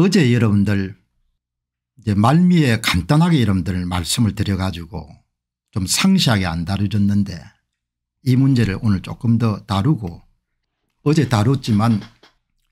어제 여러분들 이제 말미에 간단하게 여러분들 말씀을 드려가지고 좀 상세하게 안 다루셨는데 이 문제를 오늘 조금 더 다루고 어제 다뤘지만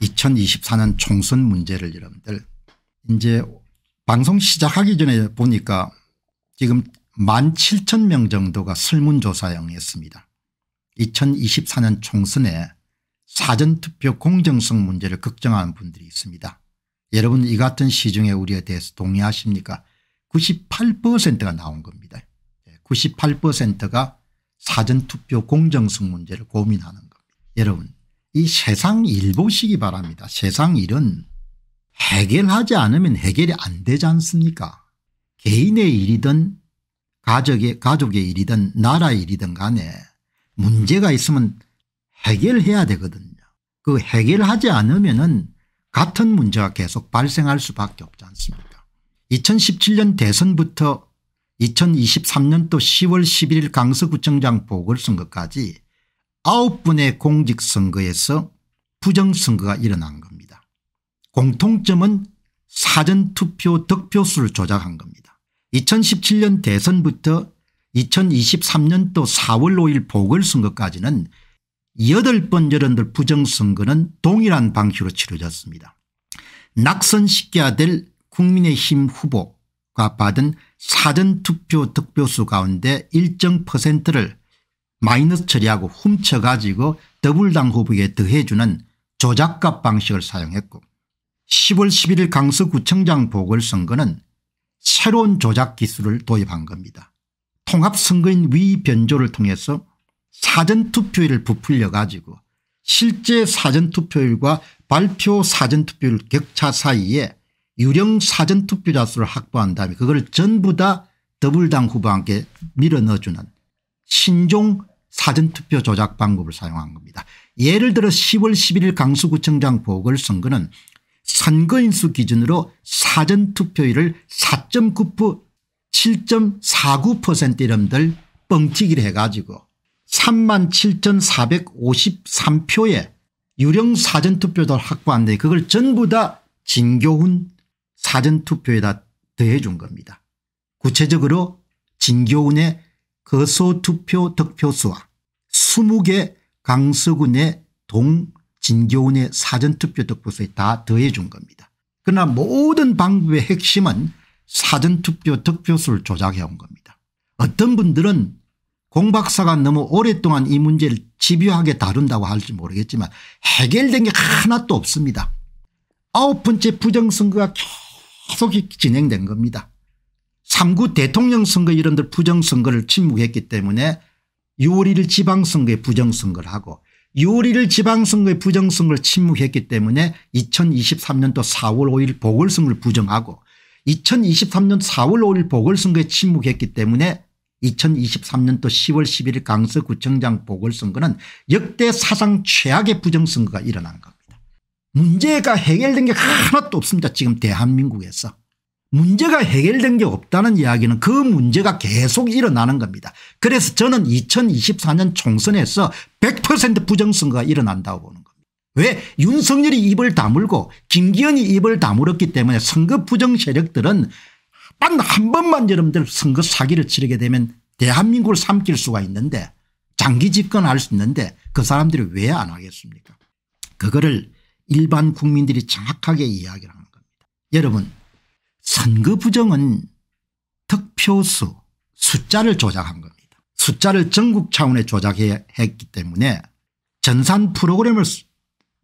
2024년 총선 문제를 여러분들 이제 방송 시작하기 전에 보니까 지금 1만 7천 명 정도가 설문조사형이었습니다. 2024년 총선에 사전투표 공정성 문제를 걱정하는 분들이 있습니다. 여러분 이 같은 시중의 우려에 대해서 동의하십니까 98%가 나온 겁니다. 98%가 예, 사전투표 공정성 문제를 고민하는 겁니다. 여러분 이 세상 일 보시기 바랍니다. 세상 일은 해결하지 않으면 해결이 안 되지 않습니까 개인의 일이든 가족의, 가족의 일이든 나라 의 일이든 간에 문제가 있으면 해결해야 되거든요. 그 해결하지 않으면 은 같은 문제가 계속 발생할 수밖에 없지 않습니까 2017년 대선부터 2023년도 10월 11일 강서구청장 보궐선거까지 9분의 공직선거에서 부정선거가 일어난 겁니다. 공통점은 사전투표 득표수를 조작한 겁니다. 2017년 대선부터 2023년도 4월 5일 보궐선거까지는 여덟 번여론들 부정선거는 동일한 방식으로 치러졌습니다. 낙선시켜야 될 국민의힘 후보가 받은 사전투표 득표수 가운데 일정 퍼센트를 마이너스 처리하고 훔쳐가지고 더블당 후보에 게 더해주는 조작값 방식을 사용했고 10월 11일 강서구청장 보궐선거는 새로운 조작 기술을 도입한 겁니다. 통합선거인 위변조를 통해서 사전투표율을 부풀려 가지고 실제 사전투표율과 발표 사전투표율 격차 사이에 유령 사전투표자 수를 확보한 다음에 그걸 전부 다 더블당 후보한테 밀어넣어주는 신종 사전투표 조작 방법을 사용한 겁니다. 예를 들어 10월 11일 강수구청장 보궐선거는 선거인수 기준으로 사전투표율을 4.9% 7.49% 이름들 뻥튀기를 해가지고 37,453표의 유령 사전투표도 확보한데 그걸 전부 다 진교훈 사전투표에다 더해준 겁니다. 구체적으로 진교훈의 거소투표 득표수와 20개 강서군의 동진교훈의 사전투표 득표수에 다 더해준 겁니다. 그러나 모든 방법의 핵심은 사전투표 득표수를 조작해온 겁니다. 어떤 분들은 공박사가 너무 오랫동안 이 문제를 집요하게 다룬다고 할지 모르겠지만 해결된 게 하나도 없습니다. 아홉 번째 부정선거가 계속 진행된 겁니다. 3구 대통령 선거 이런들 부정선거를 침묵했기 때문에 6월 1일 지방선거에 부정선거를 하고 6월 1일 지방선거에 부정선거를 침묵했기 때문에 2023년도 4월 5일 보궐선거를 부정하고 2023년 4월 5일 보궐선거에 침묵했기 때문에 2023년도 10월 11일 강서구청장 보궐선거는 역대 사상 최악의 부정선거가 일어난 겁니다. 문제가 해결된 게 하나도 없습니다. 지금 대한민국에서. 문제가 해결된 게 없다는 이야기는 그 문제가 계속 일어나는 겁니다. 그래서 저는 2024년 총선에서 100% 부정선거가 일어난다고 보는 겁니다. 왜 윤석열이 입을 다물고 김기현이 입을 다물었기 때문에 선거 부정 세력들은 딴한 번만 여러분들 선거 사기를 치르게 되면 대한민국을 삼킬 수가 있는데 장기 집권할 수 있는데 그 사람들이 왜 안 하겠습니까 그거를 일반 국민들이 정확하게 이야기를 하는 겁니다. 여러분 선거 부정은 득표수 숫자를 조작한 겁니다. 숫자를 전국 차원에 조작했기 때문에 전산 프로그램을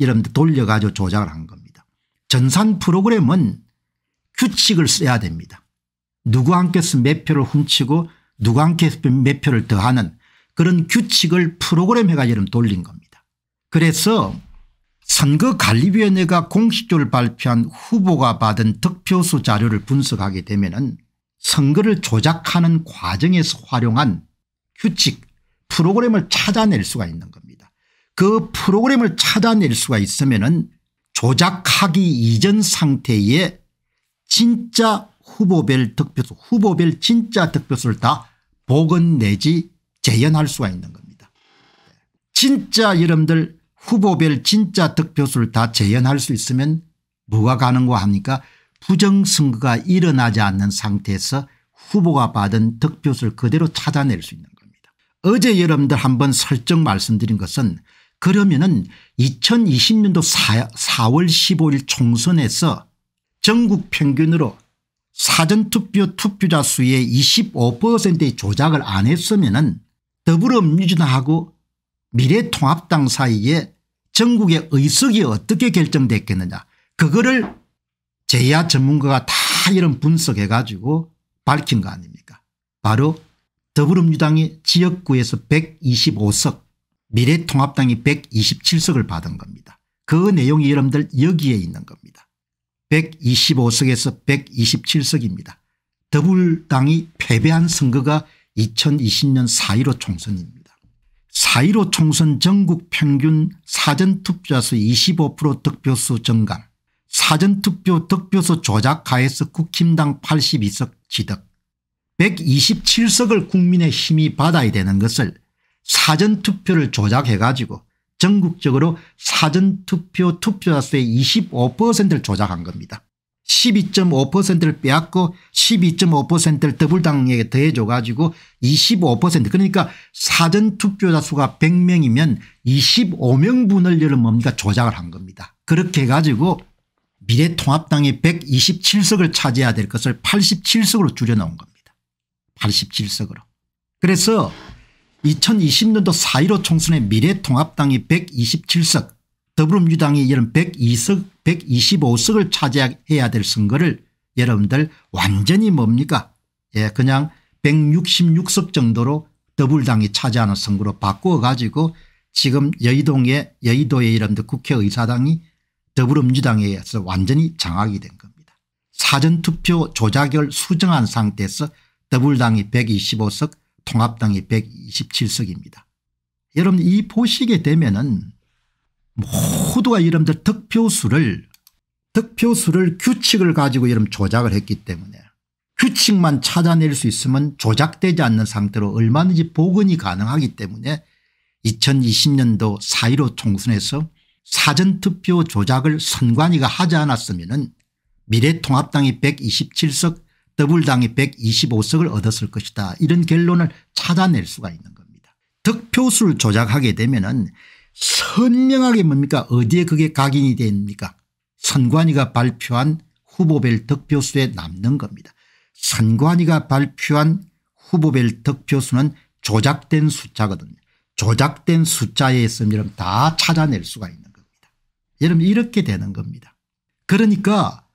여러분들 돌려가지고 조작을 한 겁니다. 전산 프로그램은 규칙을 써야 됩니다. 누구한께서몇 표를 훔치고 누구한테 몇 표를 더하는 그런 규칙을 프로그램 해가지고 돌린 겁니다. 그래서 선거관리위원회가 공식적으로 발표한 후보가 받은 득표수 자료를 분석하게 되면 은 선거를 조작하는 과정에서 활용한 규칙 프로그램을 찾아낼 수가 있는 겁니다. 그 프로그램을 찾아낼 수가 있으면 은 조작하기 이전 상태에 진짜 후보별 득표수 후보별 진짜 득표수를 다 복원 내지 재현할 수가 있는 겁니다. 진짜 여러분들 후보별 진짜 득표수를 다 재연할 수 있으면 뭐가 가능합니까 부정선거가 일어나지 않는 상태에서 후보가 받은 득표수를 그대로 찾아낼 수 있는 겁니다. 어제 여러분들 한번 설정 말씀드린 것은 그러면은 2020년도 4, 월 15일 총선에서 전국 평균으로 사전투표 투표자 수의 25%의 조작을 안 했으면 은 더불어민주당하고 미래통합당 사이에 전국의 의석이 어떻게 결정됐겠느냐 그거를 제야 전문가가 다 이런 분석해 가지고 밝힌 거 아닙니까 바로 더불어민주당이 지역구에서 125석 미래통합당이 127석을 받은 겁니다. 그 내용이 여러분들 여기에 있는 겁니다. 125석에서 127석입니다. 더불당이 패배한 선거가 2020년 4.15 총선입니다. 4.15 총선 전국 평균 사전투표자수 25% 득표수 증감 사전투표 득표수 조작 하에서 국힘당 82석 지득 127석을 국민의 힘이 받아야 되는 것을 사전투표를 조작해 가지고 전국적으로 사전투표 투표자 수의 25%를 조작한 겁니다. 12.5%를 빼앗고 12.5%를 더블당에게 더해줘 가지고 25% 그러니까 사전투표자 수가 100명이면 25명분을 여러 뭡니까 조작을 한 겁니다. 그렇게 해가지고 미래통합당이 127석을 차지해야 될 것을 87석으로 줄여놓은 겁니다. 87석으로. 그래서 2020년도 4.15총선에 미래통합당이 127석 더불어민주당이 이런 102석 125석을 차지해야 될 선거를 여러분들 완전히 뭡니까 예 그냥 166석 정도로 더불당이 차지하는 선거로 바꾸어 가지고 지금 여의동의 여의도의 이름들 국회의사당이 더불어민주당에 의해서 완전히 장악이 된 겁니다. 사전투표 조작을 수정한 상태에서 더불당이 125석 통합당이 127석입니다. 여러분 이 보시게 되면은 모두가 여러분들 득표수를 득표수를 규칙을 가지고 여러분 조작을 했기 때문에 규칙만 찾아낼 수 있으면 조작되지 않는 상태로 얼마든지 복원이 가능하기 때문에 2020년도 4.15 총선에서 사전투표 조작을 선관위가 하지 않았으면 미래통합당이 127석 더불당이 125석을 얻었을 것이다 이런 결론을 찾아낼 수가 있는 겁니다. 득표수를 조작하게 되면 은 선명하게 뭡니까 어디에 그게 각인이 됩니까 선관위가 발표한 후보별 득표수에 남는 겁니다. 선관위가 발표한 후보별 득표수는 조작된 숫자거든요. 조작된 숫자에 있으면 여러분 다 찾아낼 수가 있는 겁니다. 여러분 이렇게 되는 겁니다. 그러니까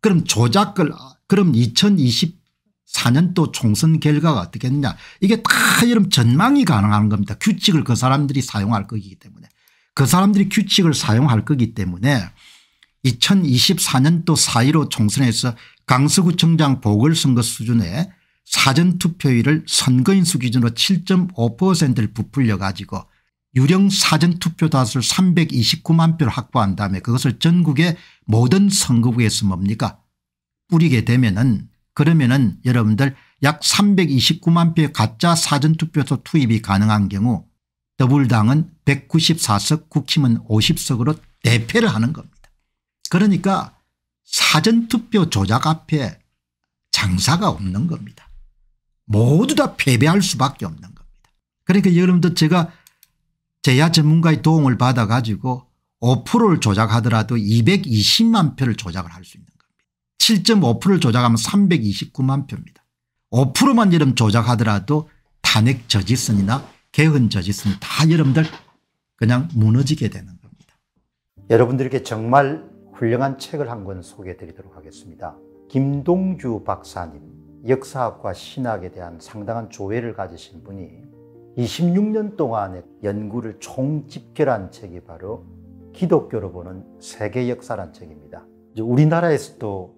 그럼 조작을 그럼 2024년도 총선 결과가 어떻겠느냐 이게 다 이런 전망이 가능한 겁니다. 규칙을 그 사람들이 사용할 것이기 때문에 그 사람들이 규칙을 사용할 것이기 때문에 2024년도 4.15 총선에서 강서구청장 보궐선거 수준의 사전투표율을 선거인수 기준으로 7.5%를 부풀려 가지고 유령 사전투표 다수를 329만 표를 확보한 다음에 그것을 전국의 모든 선거구에서 뭡니까 뿌리게 되면은 그러면은 여러분들 약 329만 표의 가짜 사전투표소 투입이 가능한 경우 더불당은 194석 국힘은 50석으로 대패를 하는 겁니다. 그러니까 사전투표 조작 앞에 장사가 없는 겁니다. 모두 다 패배할 수밖에 없는 겁니다. 그러니까 여러분들 제가 제야 전문가의 도움을 받아 가지고 5%를 조작하더라도 220만 표를 조작을 할 수 있는 7.5%를 조작하면 329만 표입니다. 5%만 여러분 조작하더라도 탄핵 저지선이나 개헌 저지선 다 여러분들 그냥 무너지게 되는 겁니다. 여러분들께 정말 훌륭한 책을 한 권 소개해 드리도록 하겠습니다. 김동주 박사님 역사학과 신학에 대한 상당한 조회를 가지신 분이 26년 동안의 연구를 총집결한 책이 바로 기독교로 보는 세계 역사란 책입니다. 우리나라에서도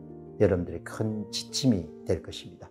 여러분들의 큰 지침이 될 것입니다.